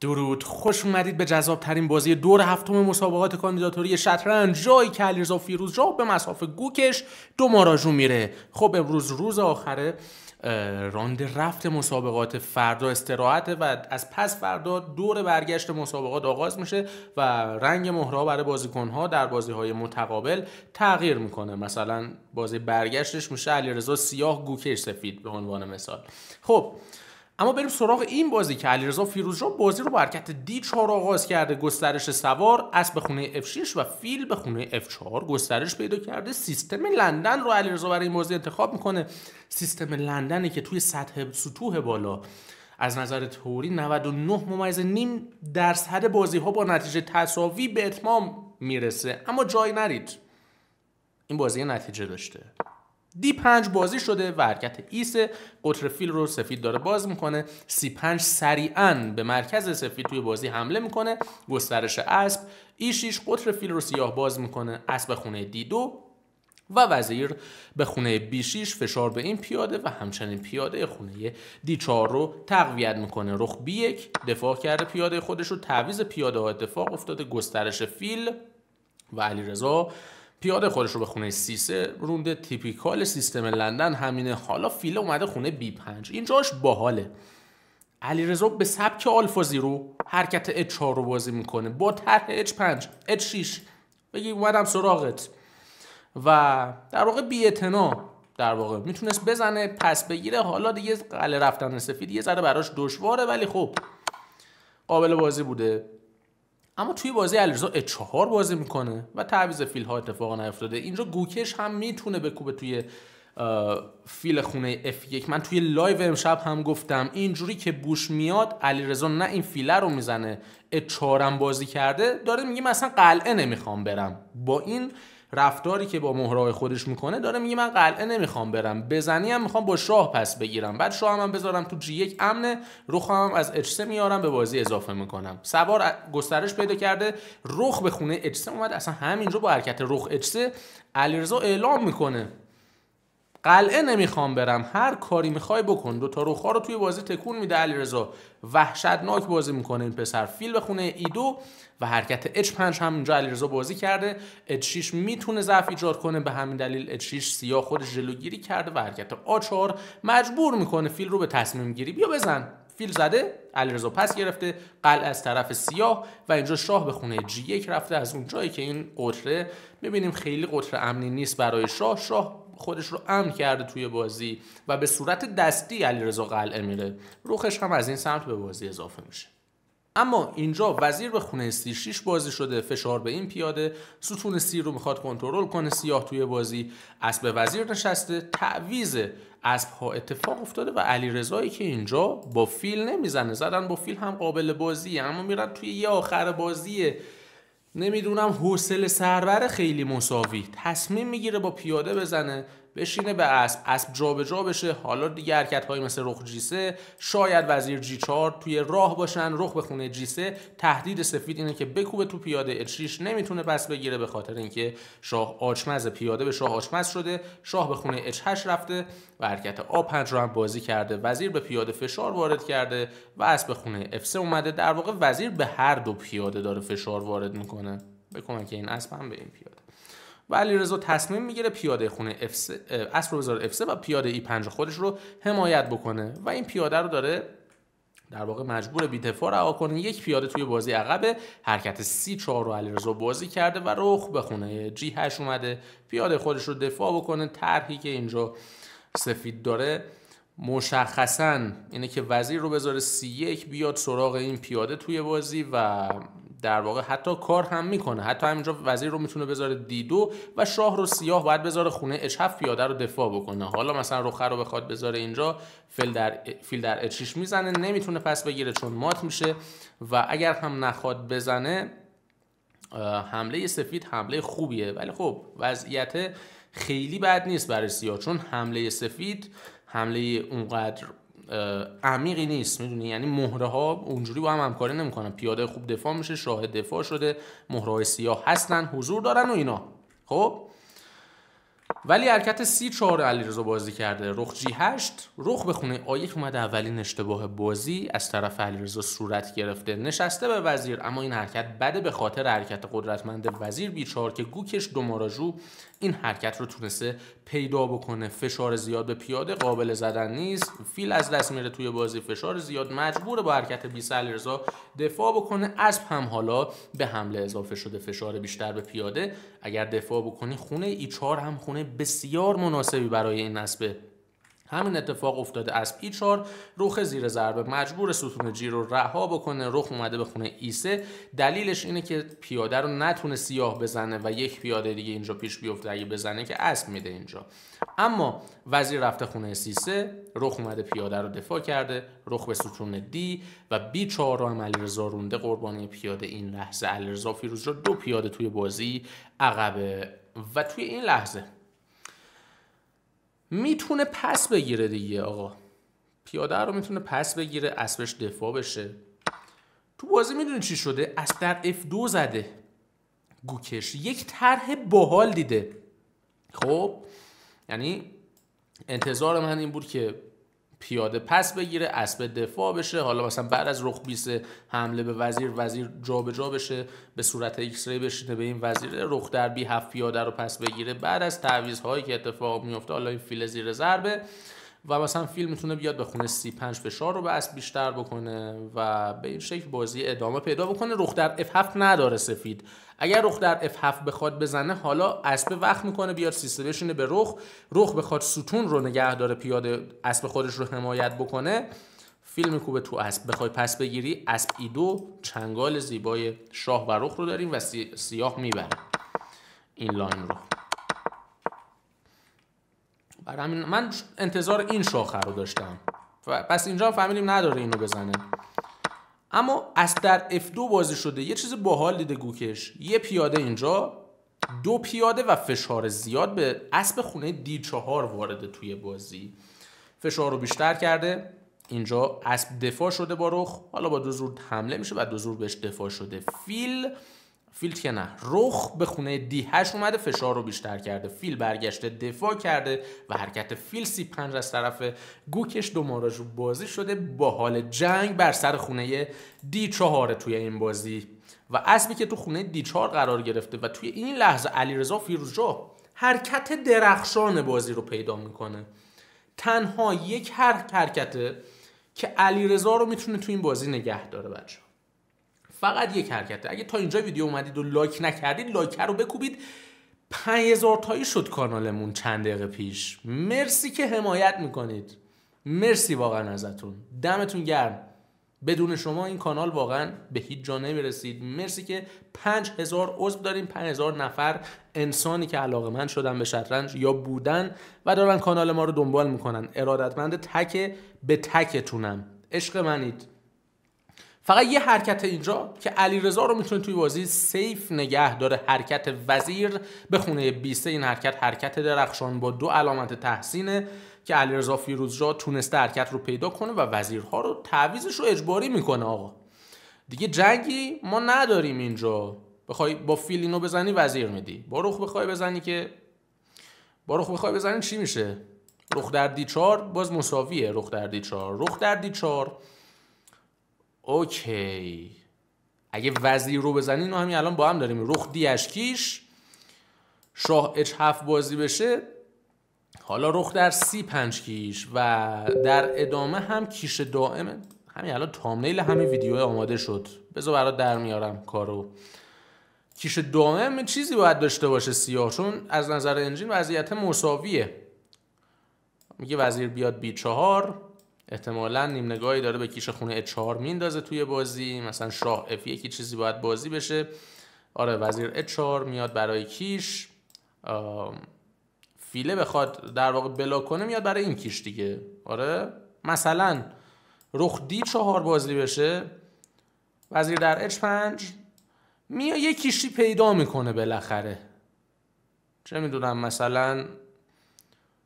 درود خوش اومدید به جذاب ترین بازی دور هفتم مسابقات کاندیداتوری شطرنج جایی که علیرضا فیروز به مسافه گوکش دو ماراژو میره خب امروز روز آخره راند رفت مسابقات فردا استراحت و از پس فردا دور برگشت مسابقات آغاز میشه و رنگ مهرا برای بازیکنها در بازی های متقابل تغییر میکنه مثلا بازی برگشتش میشه علیرضا سیاه گوکش سفید به عنوان مثال خب اما بریم سراغ این بازی که علیرضا فیروزجان بازی رو با حرکت دی 4 آغاز کرده گسترش سوار اسب به خونه F6 و فیل به خونه F4 گسترش پیدا کرده سیستم لندن رو علیرضا برای این بازی انتخاب میکنه سیستم لندنی که توی سطح سطوح بالا از نظر توری 99 ممیز نیم درصد بازی ها با نتیجه تساوی به اتمام میرسه اما جای نرید این بازی نتیجه داشته دی پنج بازی شده و حرکت ایس قطر فیل رو سفید داره باز میکنه سی پنج سریعا به مرکز سفید توی بازی حمله میکنه گسترش اسب ای قطر فیل رو سیاه باز میکنه اسب خونه دی 2 و وزیر به خونه بیشیش فشار به این پیاده و همچنین پیاده خونه دی 4 رو تقویت میکنه رخ B1 دفاع کرده پیاده خودش رو تعویز پیاده ها اتفاق افتاده گسترش فیل و رضا پیاده خودش رو به خونه سیسه رونده تیپیکال سیستم لندن همینه حالا فیله اومده خونه بی پنج اینجاش باحاله علیرضا به سبک آلفا رو حرکت اچ 4 رو بازی میکنه با طرح اچ 5 اچ 6 بگی اومدم سراغت و در واقع بی در واقع میتونست بزنه پس بگیره حالا دیگه قله رفتن سفید یه ذره براش دشواره ولی خب قابل بازی بوده اما توی بازی علیرضا چهار بازی میکنه و تعویض فیل ها اتفاق نیفتاده اینجا گوکش هم میتونه بکوبه توی فیل خونه F1 من توی لایو امشب هم گفتم اینجوری که بوش میاد علیرضا نه این فیله رو میزنه چهارم بازی کرده داره میگه مثلا قلعه نمیخوام برم با این رفتاری که با مهرهای خودش میکنه داره میگه من قلعه نمیخوام برم بزنی هم میخوام با شاه پس بگیرم بعد شاه هم, بذارم تو جی یک امنه رخ هم از اجسه میارم به بازی اضافه میکنم سوار گسترش پیدا کرده رخ به خونه اجسه اومد اصلا همینجا با حرکت رخ اچ علیرضا اعلام میکنه قلعه نمیخوام برم هر کاری میخوای بکن دو تا روخا رو توی بازی تکون میده علیرضا وحشتناک بازی میکنه این پسر فیل به خونه ایدو و حرکت اچ 5 هم اینجا علیرضا بازی کرده اچ 6 میتونه ضعف ایجاد کنه به همین دلیل اچ 6 سیاه خودش جلوگیری کرده و حرکت آ 4 مجبور میکنه فیل رو به تصمیم گیری بیا بزن فیل زده علیرضا پس گرفته قلع از طرف سیاه و اینجا شاه به خونه جی 1 رفته از اون جایی که این قطره میبینیم خیلی قطره امنی نیست برای شاه شاه خودش رو امن کرده توی بازی و به صورت دستی علیرضا قلعه میره روخش هم از این سمت به بازی اضافه میشه اما اینجا وزیر به خونه سی 6 بازی شده فشار به این پیاده ستون سی رو میخواد کنترل کنه سیاه توی بازی اسب وزیر نشسته تعویز اسب ها اتفاق افتاده و علی رضایی که اینجا با فیل نمیزنه زدن با فیل هم قابل بازیه اما میرن توی یه آخر بازیه، نمیدونم حوصله سرور خیلی مساوی تصمیم میگیره با پیاده بزنه بشینه به اسب اسب جابجا بشه حالا دیگه حرکت های مثل رخ جیسه شاید وزیر جی 4 توی راه باشن رخ به خونه جیسه تهدید سفید اینه که بکوبه تو پیاده اچیش نمیتونه پس بگیره به خاطر اینکه شاه آچمز پیاده به شاه آچمز شده شاه به خونه اچ 8 رفته و حرکت آ 5 رو هم بازی کرده وزیر به پیاده فشار وارد کرده و اسب به خونه اف اومده در واقع وزیر به هر دو پیاده داره فشار وارد میکنه به کمک این اسب هم به این پیاده و رزا تصمیم میگیره پیاده خونه اف رو بذاره اف و پیاده ای 5 خودش رو حمایت بکنه و این پیاده رو داره در واقع مجبور بیتفا رها کنه یک پیاده توی بازی عقب حرکت سی 4 رو علیرضا بازی کرده و رخ به خونه جی 8 اومده پیاده خودش رو دفاع بکنه طرحی که اینجا سفید داره مشخصا اینه که وزیر رو بذاره سی یک بیاد سراغ این پیاده توی بازی و در واقع حتی کار هم میکنه حتی همینجا وزیر رو میتونه بذاره دیدو و شاه رو سیاه باید بذاره خونه اچ پیاده رو دفاع بکنه حالا مثلا روخه رو بخواد بذاره اینجا فیل در فیل در اچیش میزنه نمیتونه پس بگیره چون مات میشه و اگر هم نخواد بزنه حمله سفید حمله خوبیه ولی خب وضعیت خیلی بد نیست برای سیاه چون حمله سفید حمله اونقدر عمیقی نیست میدونی یعنی مهره ها اونجوری با هم همکاری نمیکنن پیاده خوب دفاع میشه شاه دفاع شده مهره های سیاه هستن حضور دارن و اینا خب ولی حرکت سی چهار رزا بازی کرده رخ جی 8 رخ به خونه آیک اومده اولین اشتباه بازی از طرف رزا صورت گرفته نشسته به وزیر اما این حرکت بده به خاطر حرکت قدرتمند وزیر بیچار که گوکش دو این حرکت رو تونسته پیدا بکنه فشار زیاد به پیاده قابل زدن نیست فیل از دست میره توی بازی فشار زیاد مجبوره با حرکت بی دفاع بکنه اسب هم حالا به حمله اضافه شده فشار بیشتر به پیاده اگر دفاع بکنی خونه ای چار هم خونه بسیار مناسبی برای این نسبه همین اتفاق افتاده اسب 4 رخ زیر ضربه مجبور ستون جی رو رها بکنه رخ اومده به خونه ای 3 دلیلش اینه که پیاده رو نتونه سیاه بزنه و یک پیاده دیگه اینجا پیش بیفته اگه بزنه که اسب میده اینجا اما وزیر رفته خونه سی 3 رخ اومده پیاده رو دفاع کرده رخ به ستون دی و بی رو هم علیرضا رونده قربانی پیاده این لحظه علیرضا فیروز رو دو پیاده توی بازی عقبه و توی این لحظه میتونه پس بگیره دیگه آقا پیاده رو میتونه پس بگیره اسبش دفاع بشه تو بازی میدونی چی شده از در اف 2 زده گوکش یک طرح باحال دیده خب یعنی انتظار من این بود که پیاده پس بگیره اسب دفاع بشه حالا مثلا بعد از رخ بیسه حمله به وزیر وزیر جابجا جا بشه به صورت ایکس ری بشینه به این وزیر رخ در بی هفت پیاده رو پس بگیره بعد از تعویض هایی که اتفاق میفته حالا این فیل زیر ضربه و مثلا فیلم میتونه بیاد به خونه 35 فشار رو بس بیشتر بکنه و به این شکل بازی ادامه پیدا بکنه رخ در F7 نداره سفید اگر رخ در F7 بخواد بزنه حالا اسب وقت میکنه بیاد سیسه بشینه به رخ رخ بخواد ستون رو نگه داره پیاده اسب خودش رو حمایت بکنه فیلم کوبه تو اسب بخوای پس بگیری اسب ایدو چنگال زیبای شاه و رخ رو داریم و سیاه میبره این لاین رو من انتظار این شاخه رو داشتم پس اینجا فهمیدیم نداره اینو بزنه اما از در F2 بازی شده یه چیز باحال دیده گوکش یه پیاده اینجا دو پیاده و فشار زیاد به اسب خونه دی 4 وارده توی بازی فشار رو بیشتر کرده اینجا اسب دفاع شده با رخ حالا با دو زور حمله میشه و دو زور بهش دفاع شده فیل فیل که نه رخ به خونه دی هش اومده فشار رو بیشتر کرده فیل برگشته دفاع کرده و حرکت فیل سی پنج از طرف گوکش دو رو بازی شده با حال جنگ بر سر خونه دی چهاره توی این بازی و اسبی که تو خونه دی چهار قرار گرفته و توی این لحظه علیرضا فیروزجاه حرکت درخشان بازی رو پیدا میکنه تنها یک حرکت حرکته که علیرضا رو میتونه تو این بازی نگه داره بچه فقط یک حرکته اگه تا اینجا ویدیو اومدید و لایک نکردید لایک رو بکوبید 5000 تایی شد کانالمون چند دقیقه پیش مرسی که حمایت میکنید مرسی واقعا ازتون دمتون گرم بدون شما این کانال واقعا به هیچ جا نمیرسید مرسی که 5000 عضو داریم 5000 نفر انسانی که علاقه من شدن به شطرنج یا بودن و دارن کانال ما رو دنبال میکنن ارادتمند تک به تکتونم عشق منید فقط یه حرکت اینجا که علیرضا رو میتونه توی بازی سیف نگه داره حرکت وزیر به خونه 20 این حرکت حرکت درخشان با دو علامت تحسینه که علیرضا فیروزجا تونسته حرکت رو پیدا کنه و وزیرها رو تعویزش رو اجباری میکنه آقا دیگه جنگی ما نداریم اینجا بخوای با فیلینو بزنی وزیر میدی با رخ بخوای بزنی که با رخ بخوای بزنی چی میشه رخ در دی باز مساویه رخ در دی رخ در دی اوکی اگه وزیر رو بزنی اینو همین الان با هم داریم رخ کیش شاه اچ هفت بازی بشه حالا رخ در سی پنج کیش و در ادامه هم کیش دائمه همین الان تامنیل همین ویدیو آماده شد بذار برات در میارم کارو کیش دائم چیزی باید داشته باشه سیاه چون از نظر انجین وضعیت مساویه میگه وزیر بیاد بی چهار احتمالا نیم نگاهی داره به کیش خونه 4 میندازه توی بازی مثلا شاه اف یکی چیزی باید بازی بشه آره وزیر H4 میاد برای کیش فیله بخواد در واقع بلاک کنه میاد برای این کیش دیگه آره مثلا رخ دی چهار بازی بشه وزیر در اچ پنج میاد یه کیشی پیدا میکنه بالاخره چه میدونم مثلا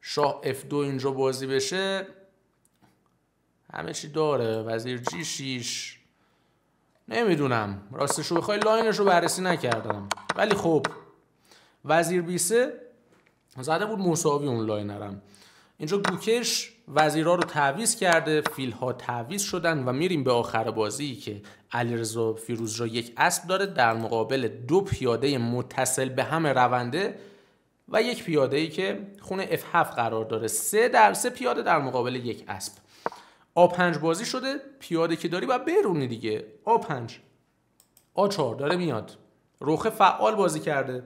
شاه اف 2 اینجا بازی بشه همه چی داره وزیر جی شیش نمیدونم راستش رو بخوای لاینش رو بررسی نکردم ولی خب وزیر بیسه زده بود مساوی اون لاینرم اینجا گوکش وزیرها رو تعویز کرده فیلها تعویز شدن و میریم به آخر بازی که علیرضا فیروز را یک اسب داره در مقابل دو پیاده متصل به هم رونده و یک پیاده ای که خونه F7 قرار داره سه در سه پیاده در مقابل یک اسب آ 5 بازی شده پیاده که داری باید برونی دیگه آ 5 آ 4 داره میاد رخ فعال بازی کرده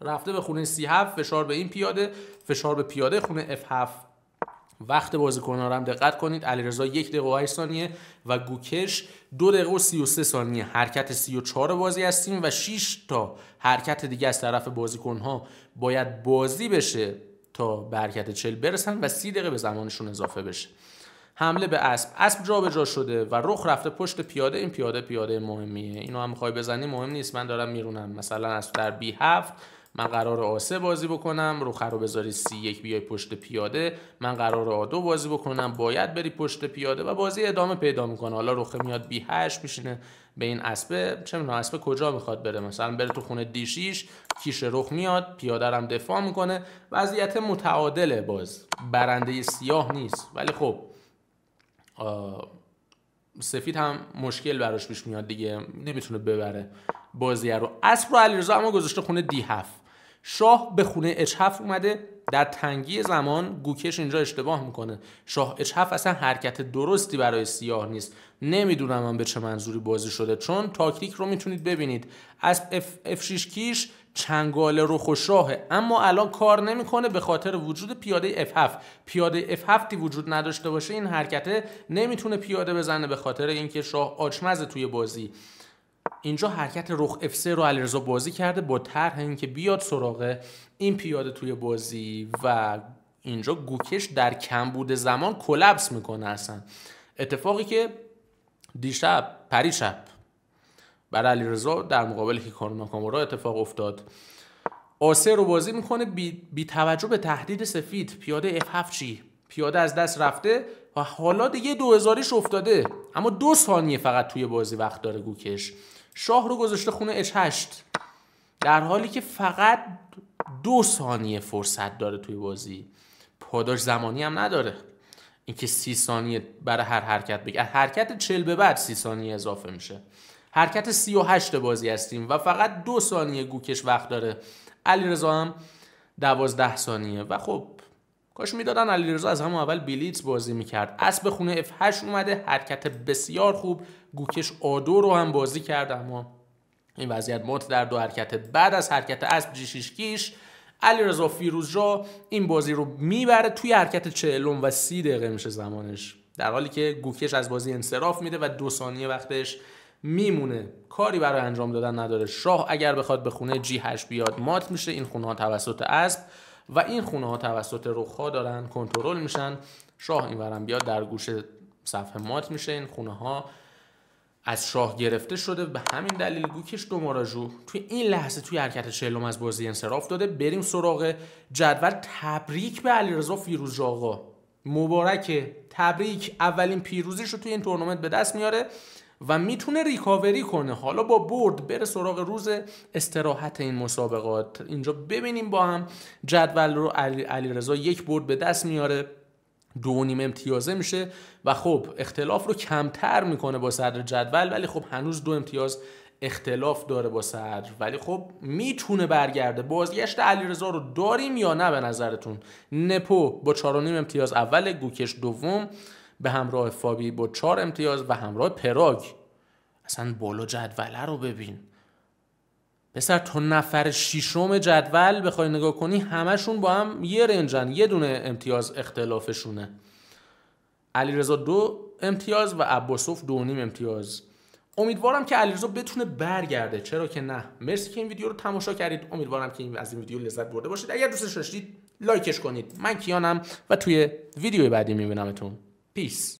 رفته به خونه سی 7 فشار به این پیاده فشار به پیاده خونه اف 7 وقت بازیکنان رو هم دقت کنید علیرضا یک دقیقه و 8 ثانیه و گوکش دو دقیقه و 33 ثانیه حرکت 34 بازی هستیم و 6 تا حرکت دیگه از طرف بازیکن ها باید بازی بشه تا به حرکت 40 برسن و 30 دقیقه به زمانشون اضافه بشه حمله به اسب اسب جابجا شده و رخ رفته پشت پیاده این پیاده پیاده مهمیه اینو هم میخوای بزنی مهم نیست من دارم میرونم مثلا از در بی هفت من قرار آسه بازی بکنم روخه رو بذاری سی یک بیای پشت پیاده من قرار آدو بازی بکنم باید بری پشت پیاده و بازی ادامه پیدا میکنه حالا رخ میاد بی هشت میشینه به این اسبه چه میدونم اسبه کجا میخواد بره مثلا بره تو خونه دیشیش کیش رخ میاد پیاده هم دفاع میکنه وضعیت متعادله باز برنده سیاه نیست ولی خب سفید هم مشکل براش پیش میاد دیگه نمیتونه ببره بازی رو اسب رو علیرضا اما گذاشته خونه دی 7 شاه به خونه اچ 7 اومده در تنگی زمان گوکش اینجا اشتباه میکنه شاه اچ هفت اصلا حرکت درستی برای سیاه نیست نمیدونم من به چه منظوری بازی شده چون تاکتیک رو میتونید ببینید اسب اف, اف 6 کیش چنگال رخ و اما الان کار نمیکنه به خاطر وجود پیاده F7 پیاده F7 وجود نداشته باشه این حرکته نمیتونه پیاده بزنه به خاطر اینکه شاه آچمزه توی بازی اینجا حرکت رخ F3 رو علیرضا بازی کرده با طرح اینکه بیاد سراغ این پیاده توی بازی و اینجا گوکش در کم بوده زمان کلپس میکنه اصلا اتفاقی که دیشب پریشب برای رضا در مقابل هیکارو ناکامورا اتفاق افتاد آسه رو بازی میکنه بی, توجه به تهدید سفید پیاده اف 7 چی پیاده از دست رفته و حالا دیگه 2000 افتاده اما دو ثانیه فقط توی بازی وقت داره گوکش شاه رو گذاشته خونه اچ 8 در حالی که فقط دو ثانیه فرصت داره توی بازی پاداش زمانی هم نداره اینکه سی ثانیه برای هر حرکت بگه حرکت چل به بعد سی ثانیه اضافه میشه حرکت 38 بازی هستیم و فقط دو ثانیه گوکش وقت داره علیرضا هم 12 ثانیه و خب کاش میدادن علیرضا از همون اول بلیت بازی میکرد اسب خونه F8 اومده حرکت بسیار خوب گوکش آدو رو هم بازی کرد اما این وضعیت موت در دو حرکت بعد از حرکت اسب جیشیش کیش فیروز جا این بازی رو میبره توی حرکت 40 و سی دقیقه میشه زمانش در حالی که گوکش از بازی انصراف میده و دو ثانیه وقتش میمونه کاری برای انجام دادن نداره شاه اگر بخواد به خونه جی 8 بیاد مات میشه این خونه ها توسط اسب و این خونه ها توسط رخ دارن کنترل میشن شاه اینورم بیاد در گوشه صفحه مات میشه این خونه ها از شاه گرفته شده به همین دلیل گوکش مراجو توی این لحظه توی حرکت چهلم از بازی انصراف داده بریم سراغ جدول تبریک به علیرضا فیروز آقا مبارکه تبریک اولین پیروزیش رو توی این تورنمنت به دست میاره و میتونه ریکاوری کنه حالا با برد بره سراغ روز استراحت این مسابقات اینجا ببینیم با هم جدول رو علی, علی رضا یک برد به دست میاره دو نیم امتیازه میشه و خب اختلاف رو کمتر میکنه با صدر جدول ولی خب هنوز دو امتیاز اختلاف داره با صدر ولی خب میتونه برگرده بازگشت علیرضا رو داریم یا نه به نظرتون نپو با نیم امتیاز اول گوکش دوم به همراه فابی با چهار امتیاز و همراه پراگ اصلا بالا جدوله رو ببین پسر تو نفر ششم جدول بخوای نگاه کنی همشون با هم یه رنجن یه دونه امتیاز اختلافشونه علیرضا دو امتیاز و عباسوف دو امتیاز امیدوارم که علیرضا بتونه برگرده چرا که نه مرسی که این ویدیو رو تماشا کردید امیدوارم که این از این ویدیو لذت برده باشید اگر دوستش داشتید لایکش کنید من کیانم و توی ویدیو بعدی میبینمتون Peace.